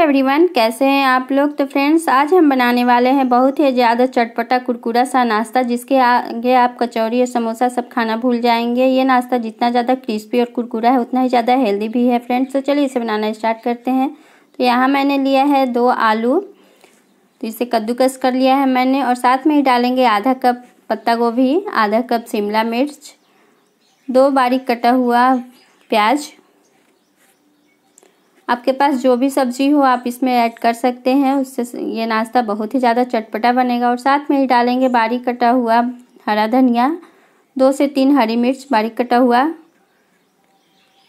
everyone कैसे हैं आप लोग तो फ्रेंड्स आज हम बनाने वाले हैं बहुत ही ज़्यादा चटपटा कुरकुरा सा नाश्ता जिसके आगे आप कचौरी और समोसा सब खाना भूल जाएंगे ये नाश्ता जितना ज़्यादा क्रिस्पी और कुरकुरा है उतना ही ज़्यादा हेल्दी भी है फ्रेंड्स तो चलिए इसे बनाना स्टार्ट करते हैं तो यहाँ मैंने लिया है दो आलू तो इसे कद्दूकस कर लिया है मैंने और साथ में ही डालेंगे आधा कप पत्ता गोभी आधा कप शिमला मिर्च दो बारीक कटा हुआ प्याज आपके पास जो भी सब्जी हो आप इसमें ऐड कर सकते हैं उससे ये नाश्ता बहुत ही ज़्यादा चटपटा बनेगा और साथ में ही डालेंगे बारीक कटा हुआ हरा धनिया दो से तीन हरी मिर्च बारीक कटा हुआ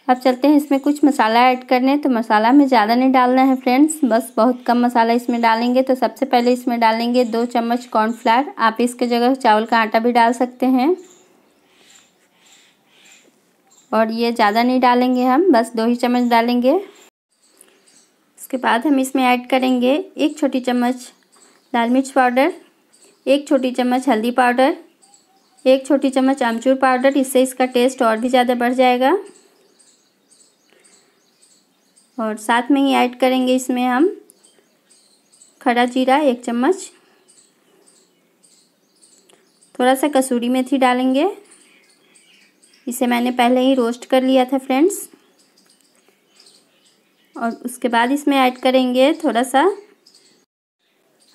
अब चलते हैं इसमें कुछ मसाला ऐड करने तो मसाला में ज़्यादा नहीं डालना है फ्रेंड्स बस बहुत कम मसाला इसमें डालेंगे तो सबसे पहले इसमें डालेंगे दो चम्मच कॉर्नफ्लावर आप इसके जगह चावल का आटा भी डाल सकते हैं और ये ज़्यादा नहीं डालेंगे हम बस दो ही चम्मच डालेंगे उसके बाद हम इसमें ऐड करेंगे एक छोटी चम्मच लाल मिर्च पाउडर एक छोटी चम्मच हल्दी पाउडर एक छोटी चम्मच आमचूर पाउडर इससे इसका टेस्ट और भी ज़्यादा बढ़ जाएगा और साथ में ही ऐड करेंगे इसमें हम खड़ा जीरा एक चम्मच थोड़ा सा कसूरी मेथी डालेंगे इसे मैंने पहले ही रोस्ट कर लिया था फ्रेंड्स और उसके बाद इसमें ऐड करेंगे थोड़ा सा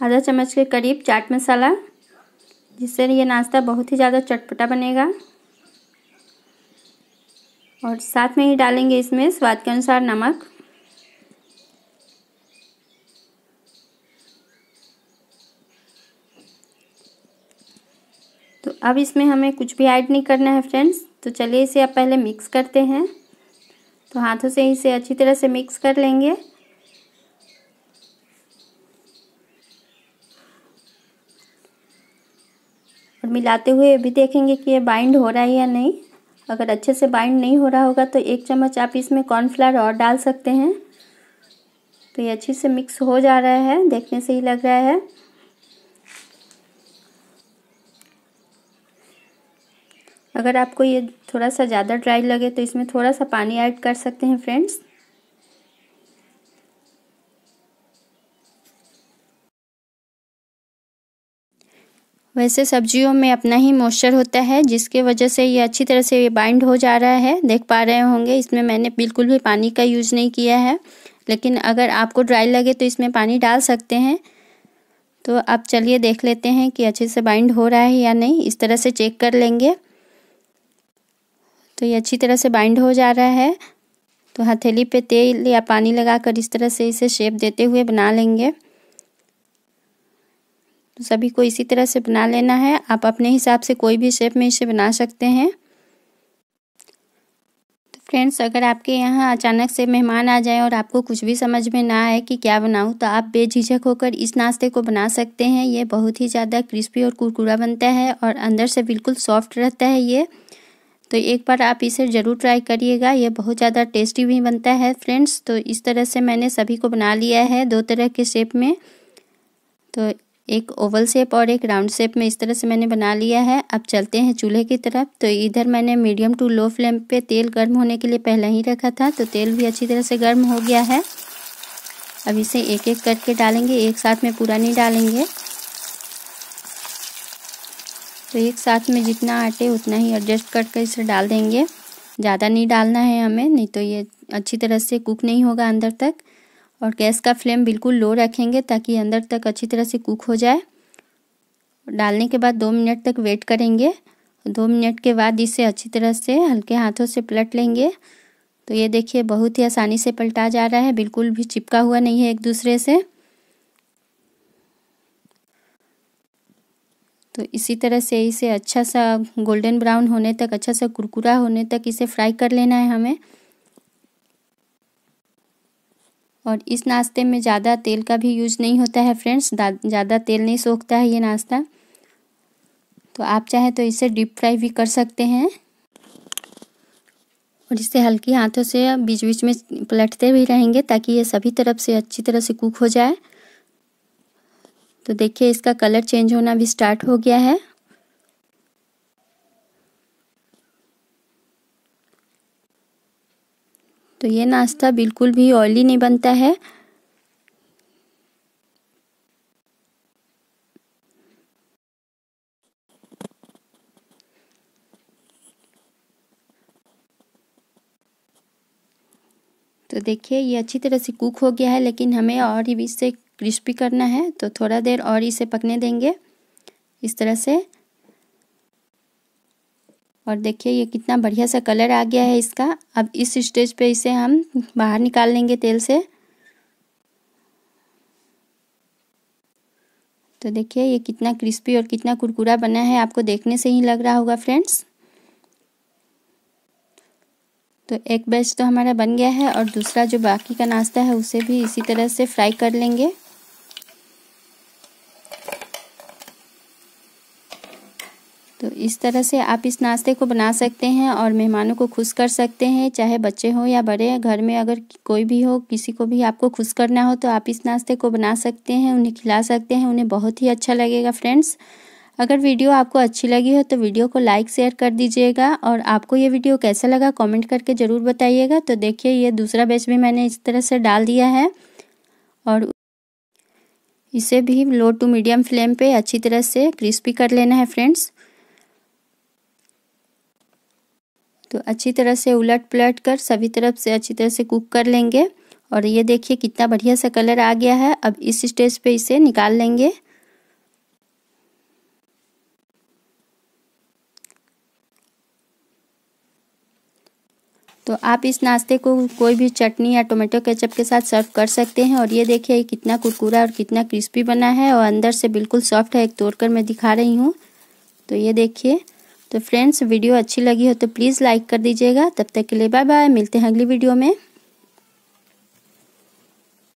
आधा चम्मच के करीब चाट मसाला जिससे ये नाश्ता बहुत ही ज़्यादा चटपटा बनेगा और साथ में ही डालेंगे इसमें स्वाद के अनुसार नमक तो अब इसमें हमें कुछ भी ऐड नहीं करना है फ्रेंड्स तो चलिए इसे अब पहले मिक्स करते हैं तो हाथों से इसे अच्छी तरह से मिक्स कर लेंगे और मिलाते हुए भी देखेंगे कि ये बाइंड हो रहा है या नहीं अगर अच्छे से बाइंड नहीं हो रहा होगा तो एक चम्मच आप इसमें कॉर्नफ्लावर और डाल सकते हैं तो ये अच्छे से मिक्स हो जा रहा है देखने से ही लग रहा है अगर आपको ये थोड़ा सा ज़्यादा ड्राई लगे तो इसमें थोड़ा सा पानी ऐड कर सकते हैं फ्रेंड्स वैसे सब्जियों में अपना ही मॉइस्चर होता है जिसके वजह से ये अच्छी तरह से ये बाइंड हो जा रहा है देख पा रहे होंगे इसमें मैंने बिल्कुल भी पानी का यूज़ नहीं किया है लेकिन अगर आपको ड्राई लगे तो इसमें पानी डाल सकते हैं तो आप चलिए देख लेते हैं कि अच्छे से बाइंड हो रहा है या नहीं इस तरह से चेक कर लेंगे तो ये अच्छी तरह से बाइंड हो जा रहा है तो हथेली पे तेल या पानी लगाकर इस तरह से इसे शेप देते हुए बना लेंगे तो सभी को इसी तरह से बना लेना है आप अपने हिसाब से कोई भी शेप में इसे बना सकते हैं तो फ्रेंड्स अगर आपके यहाँ अचानक से मेहमान आ जाए और आपको कुछ भी समझ में ना आए कि क्या बनाऊँ तो आप बेझिझक होकर इस नाश्ते को बना सकते हैं ये बहुत ही ज़्यादा क्रिस्पी और कुरकुरा बनता है और अंदर से बिल्कुल सॉफ्ट रहता है ये तो एक बार आप इसे ज़रूर ट्राई करिएगा यह बहुत ज़्यादा टेस्टी भी बनता है फ्रेंड्स तो इस तरह से मैंने सभी को बना लिया है दो तरह के शेप में तो एक ओवल शेप और एक राउंड शेप में इस तरह से मैंने बना लिया है अब चलते हैं चूल्हे की तरफ तो इधर मैंने मीडियम टू लो फ्लेम पे तेल गर्म होने के लिए पहले ही रखा था तो तेल भी अच्छी तरह से गर्म हो गया है अब इसे एक एक करके डालेंगे एक साथ में पूरा नहीं डालेंगे तो एक साथ में जितना आटे उतना ही एडजस्ट करके इसे डाल देंगे ज़्यादा नहीं डालना है हमें नहीं तो ये अच्छी तरह से कुक नहीं होगा अंदर तक और गैस का फ्लेम बिल्कुल लो रखेंगे ताकि अंदर तक अच्छी तरह से कुक हो जाए डालने के बाद दो मिनट तक वेट करेंगे दो मिनट के बाद इसे अच्छी तरह से हल्के हाथों से पलट लेंगे तो ये देखिए बहुत ही आसानी से पलटा जा रहा है बिल्कुल भी चिपका हुआ नहीं है एक दूसरे से तो इसी तरह से इसे अच्छा सा गोल्डन ब्राउन होने तक अच्छा सा कुरकुरा होने तक इसे फ्राई कर लेना है हमें और इस नाश्ते में ज़्यादा तेल का भी यूज नहीं होता है फ्रेंड्स ज़्यादा तेल नहीं सोखता है ये नाश्ता तो आप चाहे तो इसे डीप फ्राई भी कर सकते हैं और इसे हल्की हाथों से बीच बीच में पलटते भी रहेंगे ताकि ये सभी तरफ से अच्छी तरह से कुक हो जाए तो देखिए इसका कलर चेंज होना भी स्टार्ट हो गया है तो ये नाश्ता बिल्कुल भी ऑयली नहीं बनता है तो देखिए ये अच्छी तरह से कुक हो गया है लेकिन हमें और ही इसे क्रिस्पी करना है तो थोड़ा देर और इसे पकने देंगे इस तरह से और देखिए ये कितना बढ़िया सा कलर आ गया है इसका अब इस स्टेज पे इसे हम बाहर निकाल लेंगे तेल से तो देखिए ये कितना क्रिस्पी और कितना कुरकुरा बना है आपको देखने से ही लग रहा होगा फ्रेंड्स तो एक बैच तो हमारा बन गया है और दूसरा जो बाकी का नाश्ता है उसे भी इसी तरह से फ्राई कर लेंगे तो इस तरह से आप इस नाश्ते को बना सकते हैं और मेहमानों को खुश कर सकते हैं चाहे बच्चे हो या बड़े घर में अगर कोई भी हो किसी को भी आपको खुश करना हो तो आप इस नाश्ते को बना सकते हैं उन्हें खिला सकते हैं उन्हें बहुत ही अच्छा लगेगा फ्रेंड्स अगर वीडियो आपको अच्छी लगी हो तो वीडियो को लाइक शेयर कर दीजिएगा और आपको ये वीडियो कैसा लगा कमेंट करके ज़रूर बताइएगा तो देखिए ये दूसरा बैच भी मैंने इस तरह से डाल दिया है और इसे भी लो टू मीडियम फ्लेम पे अच्छी तरह से क्रिस्पी कर लेना है फ्रेंड्स तो अच्छी तरह से उलट पलट कर सभी तरफ से अच्छी तरह से कुक कर लेंगे और ये देखिए कितना बढ़िया सा कलर आ गया है अब इस स्टेज पे इसे निकाल लेंगे तो आप इस नाश्ते को कोई भी चटनी या टोमेटो केचप के साथ सर्व कर सकते हैं और ये देखिए कितना कुरकुरा और कितना क्रिस्पी बना है और अंदर से बिल्कुल सॉफ्ट है एक तोड़कर मैं दिखा रही हूँ तो ये देखिए तो फ्रेंड्स वीडियो अच्छी लगी हो तो प्लीज़ लाइक कर दीजिएगा तब तक के लिए बाय बाय मिलते हैं अगली वीडियो में